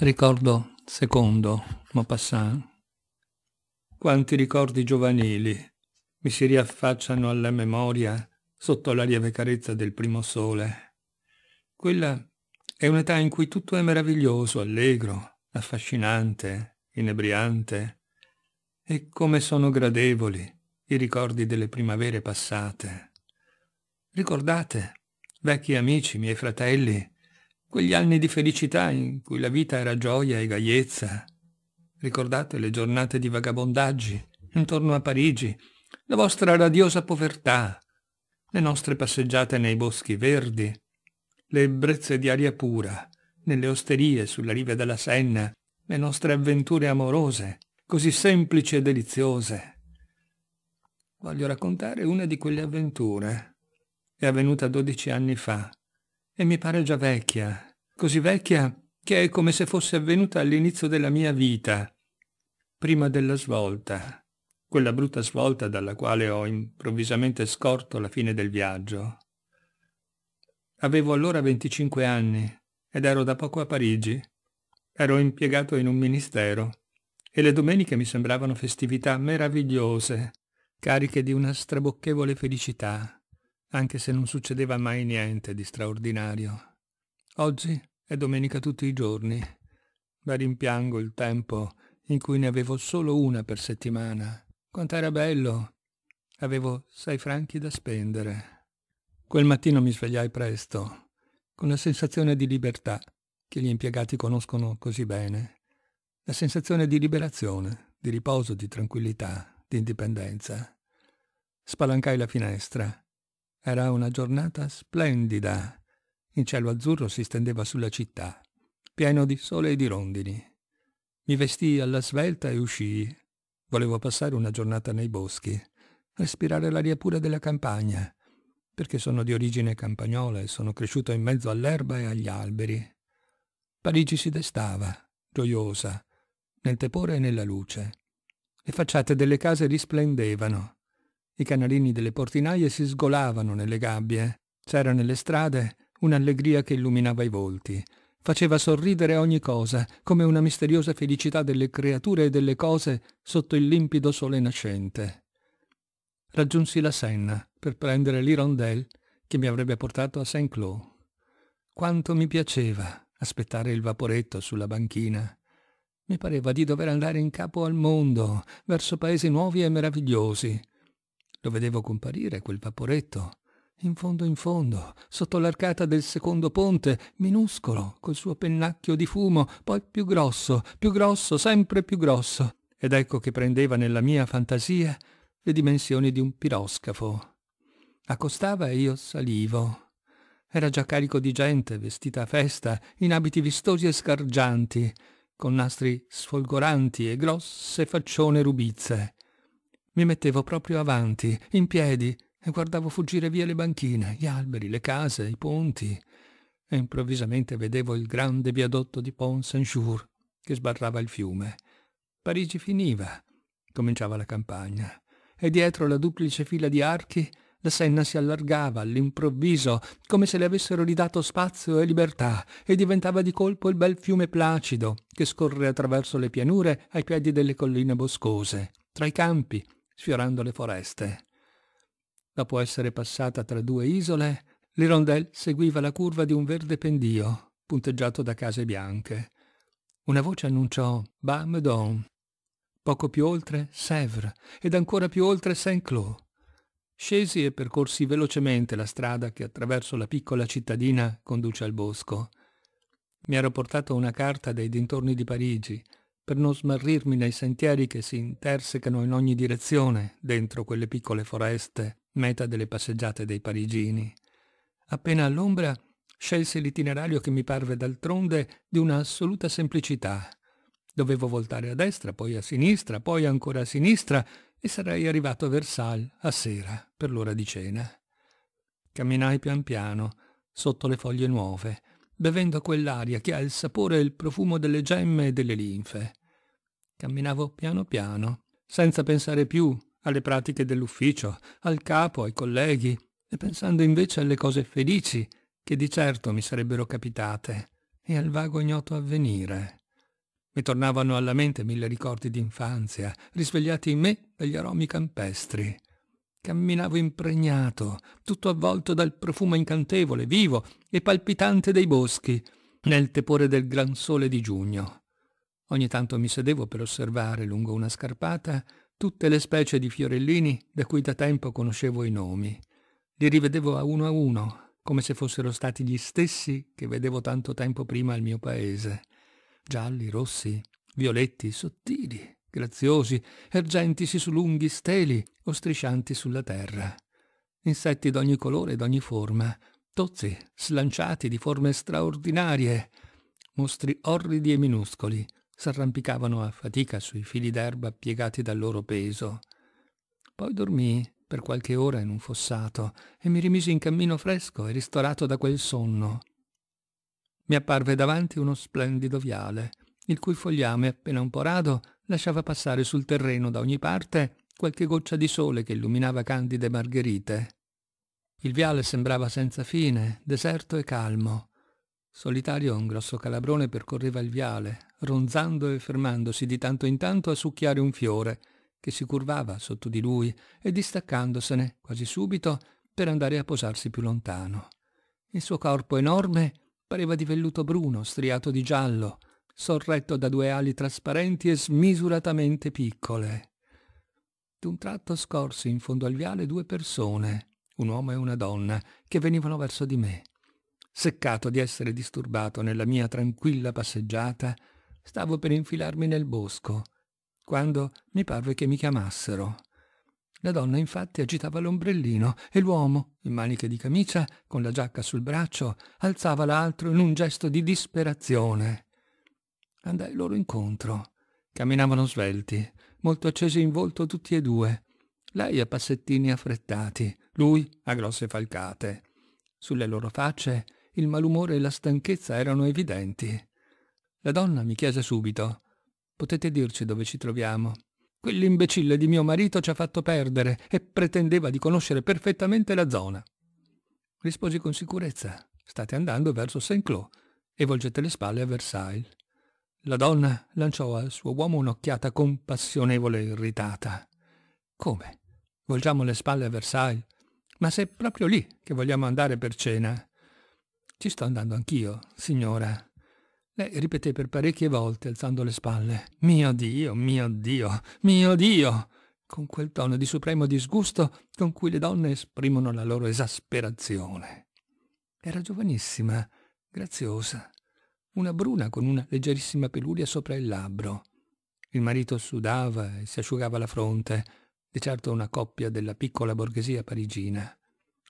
Ricordo secondo Maupassant. Quanti ricordi giovanili mi si riaffacciano alla memoria sotto la lieve carezza del primo sole. Quella è un'età in cui tutto è meraviglioso, allegro, affascinante, inebriante. E come sono gradevoli i ricordi delle primavere passate. Ricordate, vecchi amici, miei fratelli, quegli anni di felicità in cui la vita era gioia e gaiezza. Ricordate le giornate di vagabondaggi intorno a Parigi, la vostra radiosa povertà, le nostre passeggiate nei boschi verdi, le ebbrezze di aria pura, nelle osterie sulla riva della Senna, le nostre avventure amorose, così semplici e deliziose. Voglio raccontare una di quelle avventure. È avvenuta dodici anni fa, e mi pare già vecchia, così vecchia che è come se fosse avvenuta all'inizio della mia vita, prima della svolta, quella brutta svolta dalla quale ho improvvisamente scorto la fine del viaggio. Avevo allora 25 anni ed ero da poco a Parigi. Ero impiegato in un ministero e le domeniche mi sembravano festività meravigliose, cariche di una strabocchevole felicità anche se non succedeva mai niente di straordinario. Oggi è domenica tutti i giorni, ma rimpiango il tempo in cui ne avevo solo una per settimana. Quant'era bello! Avevo sei franchi da spendere. Quel mattino mi svegliai presto, con la sensazione di libertà che gli impiegati conoscono così bene, la sensazione di liberazione, di riposo, di tranquillità, di indipendenza. Spalancai la finestra era una giornata splendida. Il cielo azzurro si stendeva sulla città, pieno di sole e di rondini. Mi vestii alla svelta e uscii. Volevo passare una giornata nei boschi, respirare l'aria pura della campagna, perché sono di origine campagnola e sono cresciuto in mezzo all'erba e agli alberi. Parigi si destava, gioiosa, nel tepore e nella luce. Le facciate delle case risplendevano. I canarini delle portinaie si sgolavano nelle gabbie. C'era nelle strade un'allegria che illuminava i volti. Faceva sorridere ogni cosa, come una misteriosa felicità delle creature e delle cose sotto il limpido sole nascente. Raggiunsi la Senna per prendere l'Irondel che mi avrebbe portato a Saint-Cloud. Quanto mi piaceva aspettare il vaporetto sulla banchina. Mi pareva di dover andare in capo al mondo, verso paesi nuovi e meravigliosi, lo vedevo comparire quel vaporetto, in fondo in fondo, sotto l'arcata del secondo ponte, minuscolo, col suo pennacchio di fumo, poi più grosso, più grosso, sempre più grosso. Ed ecco che prendeva nella mia fantasia le dimensioni di un piroscafo. Accostava e io salivo. Era già carico di gente, vestita a festa, in abiti vistosi e scargianti, con nastri sfolgoranti e grosse faccione rubizze. Mi mettevo proprio avanti, in piedi, e guardavo fuggire via le banchine, gli alberi, le case, i ponti. E improvvisamente vedevo il grande viadotto di Pont Saint-Jour che sbarrava il fiume. Parigi finiva, cominciava la campagna, e dietro la duplice fila di archi la Senna si allargava all'improvviso, come se le avessero ridato spazio e libertà, e diventava di colpo il bel fiume placido che scorre attraverso le pianure ai piedi delle colline boscose, tra i campi, sfiorando le foreste. Dopo essere passata tra due isole, l'hirondelle seguiva la curva di un verde pendio, punteggiato da case bianche. Una voce annunciò Bamedon, poco più oltre Sèvres ed ancora più oltre Saint-Cloud. Scesi e percorsi velocemente la strada che attraverso la piccola cittadina conduce al bosco. Mi ero portato una carta dei dintorni di Parigi per non smarrirmi nei sentieri che si intersecano in ogni direzione dentro quelle piccole foreste, meta delle passeggiate dei parigini. Appena all'ombra scelsi l'itinerario che mi parve d'altronde di una assoluta semplicità. Dovevo voltare a destra, poi a sinistra, poi ancora a sinistra e sarei arrivato a Versailles a sera per l'ora di cena. Camminai pian piano sotto le foglie nuove, bevendo quell'aria che ha il sapore e il profumo delle gemme e delle linfe. Camminavo piano piano, senza pensare più alle pratiche dell'ufficio, al capo, ai colleghi, e pensando invece alle cose felici che di certo mi sarebbero capitate e al vago ignoto avvenire. Mi tornavano alla mente mille ricordi d'infanzia, risvegliati in me dagli aromi campestri. Camminavo impregnato, tutto avvolto dal profumo incantevole, vivo e palpitante dei boschi, nel tepore del gran sole di giugno. Ogni tanto mi sedevo per osservare lungo una scarpata tutte le specie di fiorellini da cui da tempo conoscevo i nomi. Li rivedevo a uno a uno, come se fossero stati gli stessi che vedevo tanto tempo prima al mio paese. Gialli, rossi, violetti, sottili, graziosi, ergentisi su lunghi steli o striscianti sulla terra. Insetti d'ogni colore e d'ogni forma, tozzi, slanciati di forme straordinarie, mostri orridi e minuscoli, s'arrampicavano a fatica sui fili d'erba piegati dal loro peso. Poi dormii per qualche ora in un fossato e mi rimisi in cammino fresco e ristorato da quel sonno. Mi apparve davanti uno splendido viale, il cui fogliame, appena un po rado, lasciava passare sul terreno da ogni parte qualche goccia di sole che illuminava candide margherite. Il viale sembrava senza fine, deserto e calmo. Solitario un grosso calabrone percorreva il viale, ronzando e fermandosi di tanto in tanto a succhiare un fiore, che si curvava sotto di lui e distaccandosene quasi subito per andare a posarsi più lontano. Il suo corpo enorme pareva di velluto bruno, striato di giallo, sorretto da due ali trasparenti e smisuratamente piccole. D'un tratto scorsi in fondo al viale due persone, un uomo e una donna, che venivano verso di me. Seccato di essere disturbato nella mia tranquilla passeggiata, stavo per infilarmi nel bosco, quando mi parve che mi chiamassero. La donna infatti agitava l'ombrellino e l'uomo, in maniche di camicia, con la giacca sul braccio, alzava l'altro in un gesto di disperazione andai loro incontro. Camminavano svelti, molto accesi in volto tutti e due. Lei a passettini affrettati, lui a grosse falcate. Sulle loro facce il malumore e la stanchezza erano evidenti. La donna mi chiese subito Potete dirci dove ci troviamo? Quell'imbecille di mio marito ci ha fatto perdere e pretendeva di conoscere perfettamente la zona. Risposi con sicurezza. State andando verso Saint-Cloud e volgete le spalle a Versailles. La donna lanciò al suo uomo un'occhiata compassionevole e irritata. Come? Volgiamo le spalle a Versailles? Ma se è proprio lì che vogliamo andare per cena. Ci sto andando anch'io, signora. Lei ripeté per parecchie volte, alzando le spalle. Mio Dio, mio Dio, mio Dio! con quel tono di supremo disgusto con cui le donne esprimono la loro esasperazione. Era giovanissima, graziosa, una bruna con una leggerissima peluria sopra il labbro. Il marito sudava e si asciugava la fronte, di certo una coppia della piccola borghesia parigina.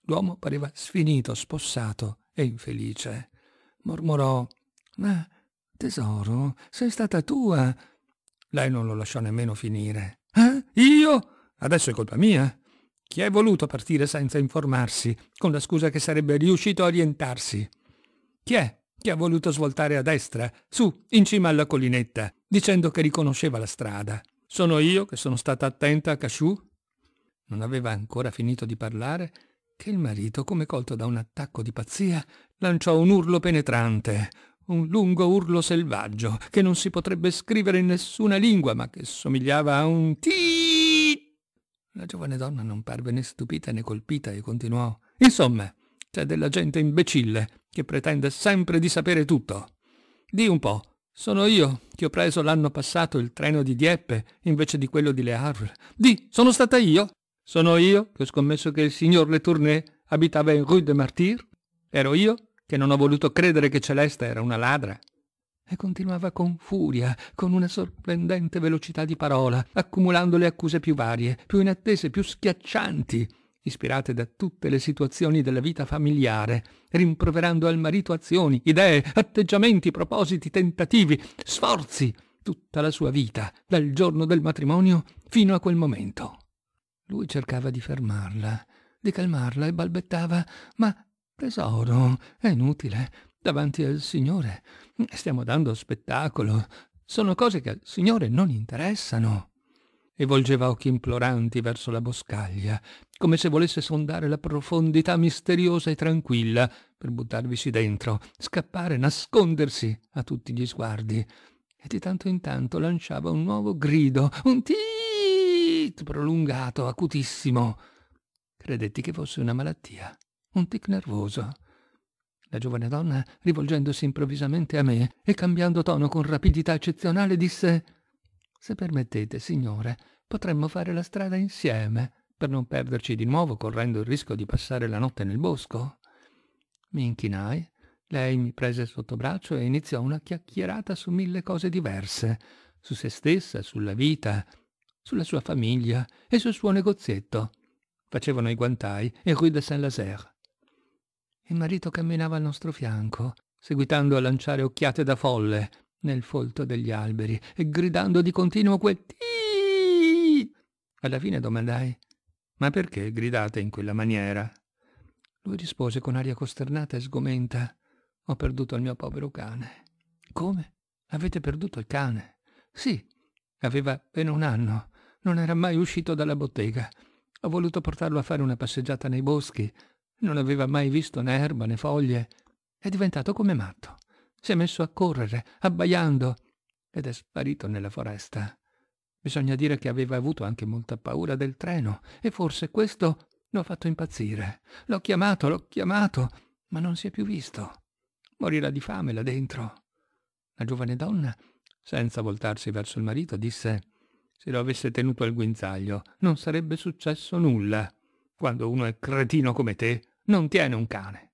L'uomo pareva sfinito, spossato e infelice. Mormorò «Ma, tesoro, sei stata tua!» Lei non lo lasciò nemmeno finire. «Eh? Io? Adesso è colpa mia?» Chi è voluto partire senza informarsi, con la scusa che sarebbe riuscito a orientarsi? Chi è? che ha voluto svoltare a destra, su, in cima alla collinetta, dicendo che riconosceva la strada. Sono io che sono stata attenta a Casciù? Non aveva ancora finito di parlare che il marito, come colto da un attacco di pazzia, lanciò un urlo penetrante, un lungo urlo selvaggio che non si potrebbe scrivere in nessuna lingua, ma che somigliava a un ti. La giovane donna non parve né stupita né colpita e continuò: Insomma, c'è cioè della gente imbecille che pretende sempre di sapere tutto. Di un po', sono io che ho preso l'anno passato il treno di Dieppe invece di quello di Le Havre. Di, sono stata io. Sono io che ho scommesso che il signor Letourneur abitava in Rue de Martyr. Ero io che non ho voluto credere che Celeste era una ladra. E continuava con furia, con una sorprendente velocità di parola, accumulando le accuse più varie, più inattese, più schiaccianti ispirate da tutte le situazioni della vita familiare, rimproverando al marito azioni, idee, atteggiamenti, propositi, tentativi, sforzi, tutta la sua vita, dal giorno del matrimonio fino a quel momento. Lui cercava di fermarla, di calmarla e balbettava, ma tesoro, è inutile, davanti al Signore, stiamo dando spettacolo, sono cose che al Signore non interessano e volgeva occhi imploranti verso la boscaglia, come se volesse sondare la profondità misteriosa e tranquilla per buttarvisi dentro, scappare, nascondersi a tutti gli sguardi. E di tanto in tanto lanciava un nuovo grido, un tit prolungato, acutissimo. Credetti che fosse una malattia, un tic nervoso. La giovane donna, rivolgendosi improvvisamente a me e cambiando tono con rapidità eccezionale, disse se permettete, signore, potremmo fare la strada insieme, per non perderci di nuovo correndo il rischio di passare la notte nel bosco. Mi inchinai, lei mi prese sotto braccio e iniziò una chiacchierata su mille cose diverse, su se stessa, sulla vita, sulla sua famiglia e sul suo negozietto. Facevano i guantai e Rue de Saint-Lazare. Il marito camminava al nostro fianco, seguitando a lanciare occhiate da folle, nel folto degli alberi e gridando di continuo quel tiii. Alla fine domandai «Ma perché gridate in quella maniera?» Lui rispose con aria costernata e sgomenta «Ho perduto il mio povero cane». «Come? Avete perduto il cane?» «Sì, aveva appena un anno, non era mai uscito dalla bottega. Ho voluto portarlo a fare una passeggiata nei boschi, non aveva mai visto né erba né foglie. È diventato come matto si è messo a correre, abbaiando, ed è sparito nella foresta. Bisogna dire che aveva avuto anche molta paura del treno, e forse questo l'ho fatto impazzire. L'ho chiamato, l'ho chiamato, ma non si è più visto. Morirà di fame là dentro. La giovane donna, senza voltarsi verso il marito, disse se lo avesse tenuto al guinzaglio non sarebbe successo nulla. Quando uno è cretino come te, non tiene un cane.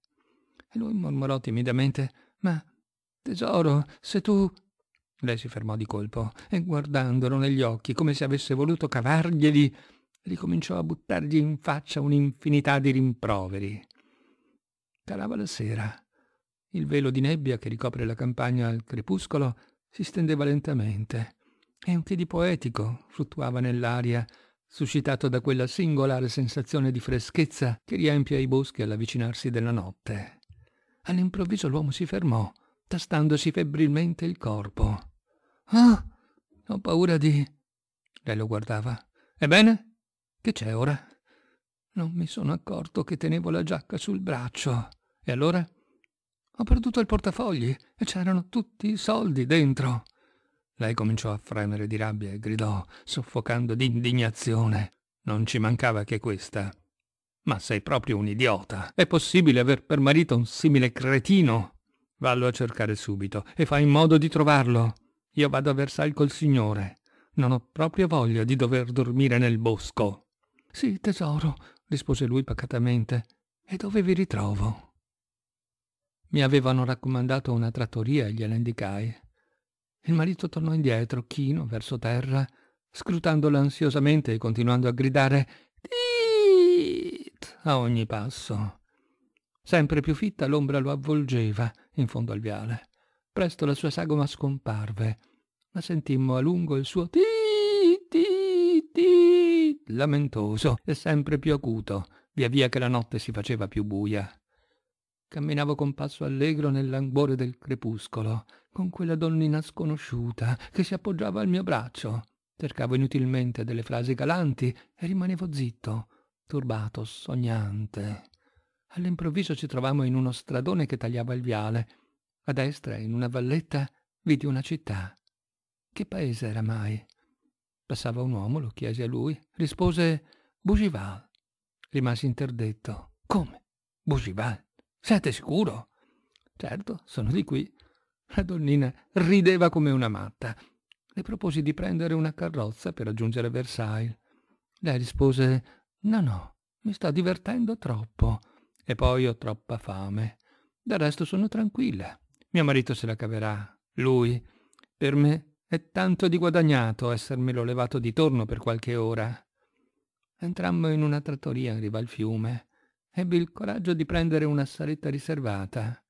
E lui mormorò timidamente ma Tesoro, se tu... Lei si fermò di colpo e guardandolo negli occhi, come se avesse voluto cavarglieli, ricominciò a buttargli in faccia un'infinità di rimproveri. Calava la sera. Il velo di nebbia che ricopre la campagna al crepuscolo si stendeva lentamente e un che di poetico fluttuava nell'aria, suscitato da quella singolare sensazione di freschezza che riempie i boschi all'avvicinarsi della notte. All'improvviso l'uomo si fermò tastandosi febbrilmente il corpo. «Ah, ho paura di...» Lei lo guardava. «Ebbene? Che c'è ora?» «Non mi sono accorto che tenevo la giacca sul braccio. E allora?» «Ho perduto il portafogli e c'erano tutti i soldi dentro». Lei cominciò a fremere di rabbia e gridò, soffocando di indignazione. Non ci mancava che questa. «Ma sei proprio un idiota! È possibile aver per marito un simile cretino?» Vallo a cercare subito e fai in modo di trovarlo. Io vado a Versailles col signore. Non ho proprio voglia di dover dormire nel bosco. Sì, tesoro, rispose lui pacatamente. E dove vi ritrovo? Mi avevano raccomandato una trattoria e gliela indicai. Il marito tornò indietro, chino, verso terra, scrutandola ansiosamente e continuando a gridare Tit! a ogni passo. Sempre più fitta l'ombra lo avvolgeva in fondo al viale. Presto la sua sagoma scomparve, ma sentimmo a lungo il suo ti ti ti lamentoso e sempre più acuto, via via che la notte si faceva più buia. Camminavo con passo allegro nel languore del crepuscolo, con quella donnina sconosciuta che si appoggiava al mio braccio. Cercavo inutilmente delle frasi galanti e rimanevo zitto, turbato, sognante. All'improvviso ci trovammo in uno stradone che tagliava il viale. A destra, in una valletta, vidi una città. Che paese era mai? Passava un uomo, lo chiesi a lui. Rispose Bougival. Rimasi interdetto. Come? Bougival? Siete sicuro? Certo, sono di qui. La donnina rideva come una matta. Le proposi di prendere una carrozza per raggiungere Versailles. Lei rispose No, no, mi sto divertendo troppo. E poi ho troppa fame. Del resto sono tranquilla. Mio marito se la caverà. Lui. Per me è tanto di guadagnato essermelo levato di torno per qualche ora. Entrammo in una trattoria in riva al fiume. Ebbi il coraggio di prendere una saletta riservata.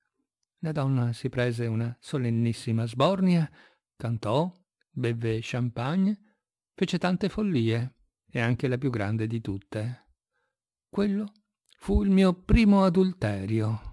La donna si prese una solennissima sbornia, cantò, bevve champagne, fece tante follie, e anche la più grande di tutte. Quello fu il mio primo adulterio.